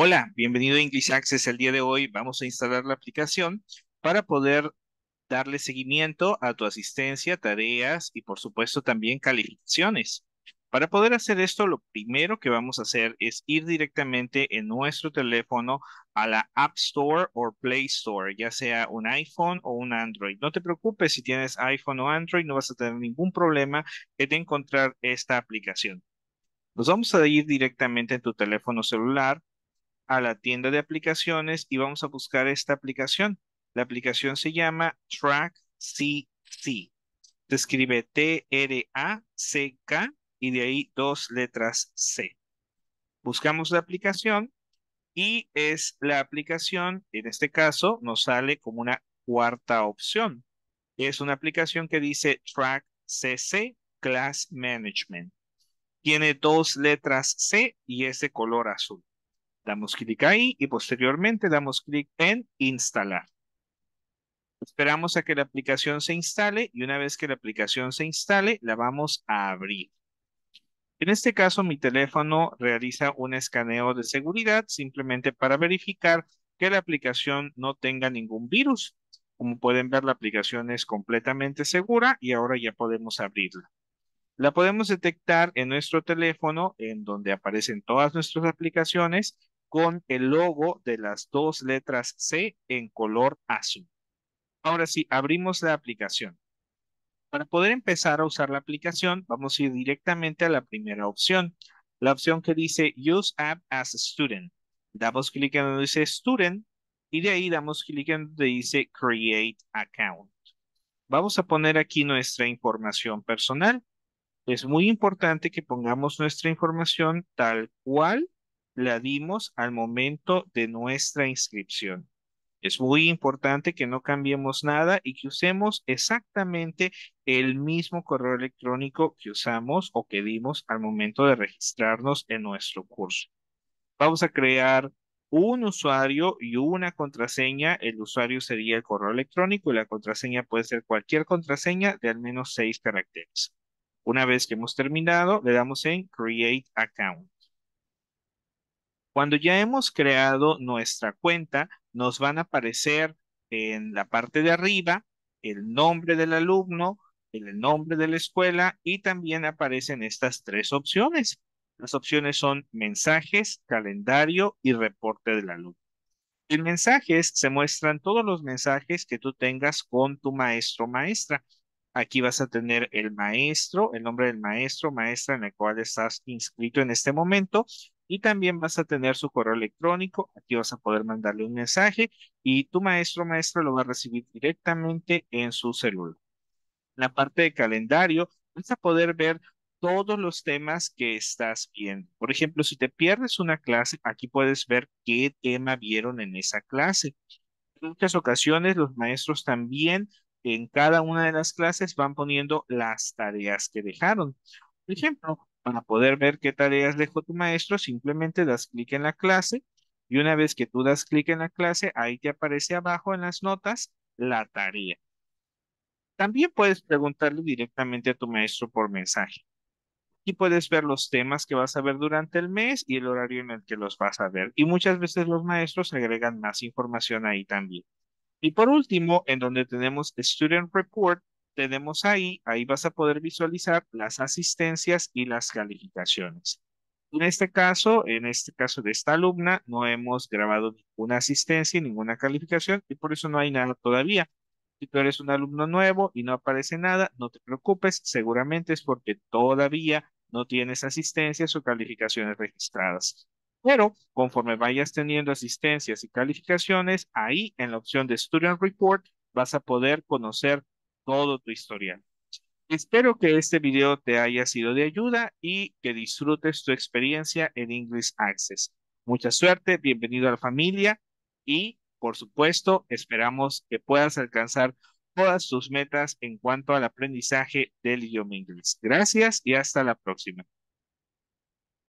Hola, bienvenido a English Access. El día de hoy vamos a instalar la aplicación para poder darle seguimiento a tu asistencia, tareas y por supuesto también calificaciones. Para poder hacer esto, lo primero que vamos a hacer es ir directamente en nuestro teléfono a la App Store o Play Store, ya sea un iPhone o un Android. No te preocupes si tienes iPhone o Android, no vas a tener ningún problema en encontrar esta aplicación. Nos vamos a ir directamente en tu teléfono celular a la tienda de aplicaciones y vamos a buscar esta aplicación. La aplicación se llama Track CC. Se escribe T-R-A-C-K y de ahí dos letras C. Buscamos la aplicación y es la aplicación, en este caso, nos sale como una cuarta opción. Es una aplicación que dice Track CC Class Management. Tiene dos letras C y es de color azul. Damos clic ahí y posteriormente damos clic en instalar. Esperamos a que la aplicación se instale y una vez que la aplicación se instale, la vamos a abrir. En este caso, mi teléfono realiza un escaneo de seguridad simplemente para verificar que la aplicación no tenga ningún virus. Como pueden ver, la aplicación es completamente segura y ahora ya podemos abrirla. La podemos detectar en nuestro teléfono, en donde aparecen todas nuestras aplicaciones, con el logo de las dos letras C en color azul. Ahora sí, abrimos la aplicación. Para poder empezar a usar la aplicación, vamos a ir directamente a la primera opción, la opción que dice Use App as a Student. Damos clic en donde dice Student y de ahí damos clic en donde dice Create Account. Vamos a poner aquí nuestra información personal. Es muy importante que pongamos nuestra información tal cual la dimos al momento de nuestra inscripción. Es muy importante que no cambiemos nada y que usemos exactamente el mismo correo electrónico que usamos o que dimos al momento de registrarnos en nuestro curso. Vamos a crear un usuario y una contraseña. El usuario sería el correo electrónico y la contraseña puede ser cualquier contraseña de al menos seis caracteres. Una vez que hemos terminado, le damos en Create Account. Cuando ya hemos creado nuestra cuenta, nos van a aparecer en la parte de arriba el nombre del alumno, el nombre de la escuela y también aparecen estas tres opciones. Las opciones son mensajes, calendario y reporte del alumno. En mensajes se muestran todos los mensajes que tú tengas con tu maestro o maestra. Aquí vas a tener el maestro, el nombre del maestro, maestra en el cual estás inscrito en este momento y también vas a tener su correo electrónico, aquí vas a poder mandarle un mensaje y tu maestro o maestra lo va a recibir directamente en su celular. En La parte de calendario, vas a poder ver todos los temas que estás viendo. Por ejemplo, si te pierdes una clase, aquí puedes ver qué tema vieron en esa clase. En muchas ocasiones los maestros también en cada una de las clases van poniendo las tareas que dejaron. Por ejemplo, para poder ver qué tareas dejó tu maestro, simplemente das clic en la clase y una vez que tú das clic en la clase, ahí te aparece abajo en las notas la tarea. También puedes preguntarle directamente a tu maestro por mensaje. Y puedes ver los temas que vas a ver durante el mes y el horario en el que los vas a ver. Y muchas veces los maestros agregan más información ahí también. Y por último, en donde tenemos Student Report, tenemos ahí, ahí vas a poder visualizar las asistencias y las calificaciones. En este caso, en este caso de esta alumna, no hemos grabado ninguna asistencia y ninguna calificación y por eso no hay nada todavía. Si tú eres un alumno nuevo y no aparece nada, no te preocupes, seguramente es porque todavía no tienes asistencias o calificaciones registradas. Pero conforme vayas teniendo asistencias y calificaciones, ahí en la opción de Student Report vas a poder conocer todo tu historial. Espero que este video te haya sido de ayuda y que disfrutes tu experiencia en English Access. Mucha suerte, bienvenido a la familia y, por supuesto, esperamos que puedas alcanzar todas tus metas en cuanto al aprendizaje del idioma inglés. Gracias y hasta la próxima.